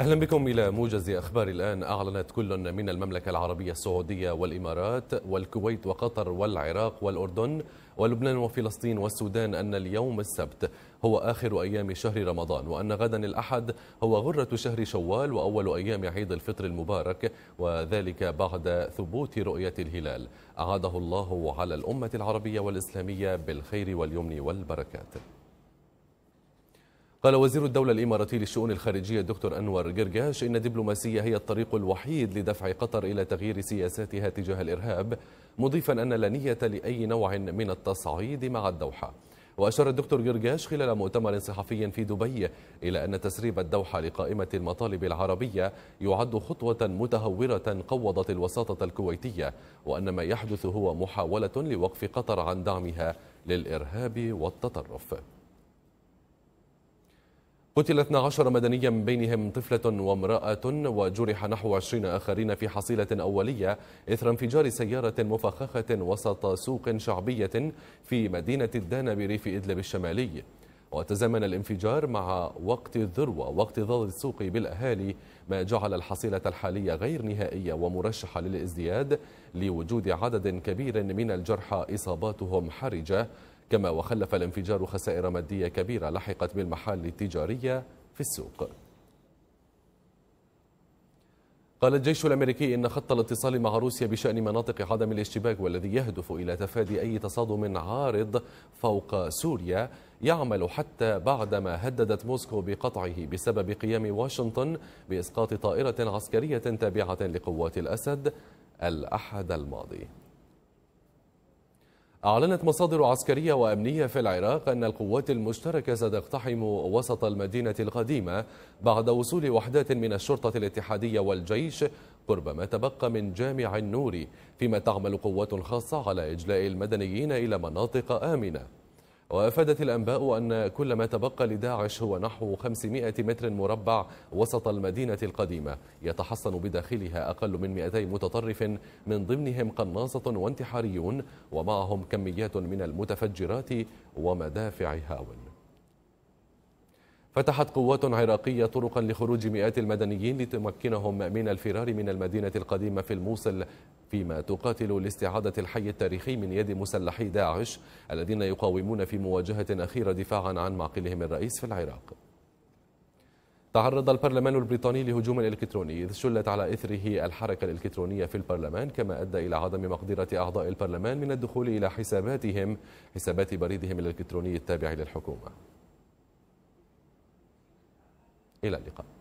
أهلا بكم إلى موجز أخبار الآن أعلنت كل من المملكة العربية السعودية والإمارات والكويت وقطر والعراق والأردن ولبنان وفلسطين والسودان أن اليوم السبت هو آخر أيام شهر رمضان وأن غدا الأحد هو غرة شهر شوال وأول أيام عيد الفطر المبارك وذلك بعد ثبوت رؤية الهلال أعاده الله على الأمة العربية والإسلامية بالخير واليمن والبركات قال وزير الدولة الإماراتي للشؤون الخارجية الدكتور أنور جرجاش إن الدبلوماسية هي الطريق الوحيد لدفع قطر إلى تغيير سياساتها تجاه الإرهاب مضيفا أن لا نية لأي نوع من التصعيد مع الدوحة وأشار الدكتور جرجاش خلال مؤتمر صحفي في دبي إلى أن تسريب الدوحة لقائمة المطالب العربية يعد خطوة متهورة قوضت الوساطة الكويتية وأن ما يحدث هو محاولة لوقف قطر عن دعمها للإرهاب والتطرف قتل 12 مدنيا من بينهم طفلة وامرأة وجرح نحو 20 آخرين في حصيلة أولية إثر انفجار سيارة مفخخة وسط سوق شعبية في مدينة الدانة بريف إدلب الشمالي وتزامن الانفجار مع وقت الذروة واكتظاظ السوق بالأهالي ما جعل الحصيلة الحالية غير نهائية ومرشحة للازدياد لوجود عدد كبير من الجرحى إصاباتهم حرجة كما وخلف الانفجار خسائر مادية كبيرة لحقت بالمحال التجارية في السوق قال الجيش الأمريكي إن خط الاتصال مع روسيا بشأن مناطق عدم الاشتباك والذي يهدف إلى تفادي أي تصادم عارض فوق سوريا يعمل حتى بعدما هددت موسكو بقطعه بسبب قيام واشنطن بإسقاط طائرة عسكرية تابعة لقوات الأسد الأحد الماضي أعلنت مصادر عسكرية وأمنية في العراق أن القوات المشتركة ستقتحم وسط المدينة القديمة بعد وصول وحدات من الشرطة الاتحادية والجيش قرب ما تبقى من جامع النوري فيما تعمل قوات خاصة على إجلاء المدنيين إلى مناطق آمنة وافادت الانباء ان كل ما تبقى لداعش هو نحو 500 متر مربع وسط المدينه القديمه يتحصن بداخلها اقل من 200 متطرف من ضمنهم قناصه وانتحاريون ومعهم كميات من المتفجرات ومدافع هاون فتحت قوات عراقية طرقا لخروج مئات المدنيين لتمكنهم من الفرار من المدينة القديمة في الموصل فيما تقاتل لاستعادة الحي التاريخي من يد مسلحي داعش الذين يقاومون في مواجهة أخيرة دفاعا عن معقلهم الرئيس في العراق تعرض البرلمان البريطاني لهجوم إلكتروني إذ شلت على إثره الحركة الإلكترونية في البرلمان كما أدى إلى عدم مقدرة أعضاء البرلمان من الدخول إلى حساباتهم حسابات بريدهم الإلكتروني التابع للحكومة إلى اللقاء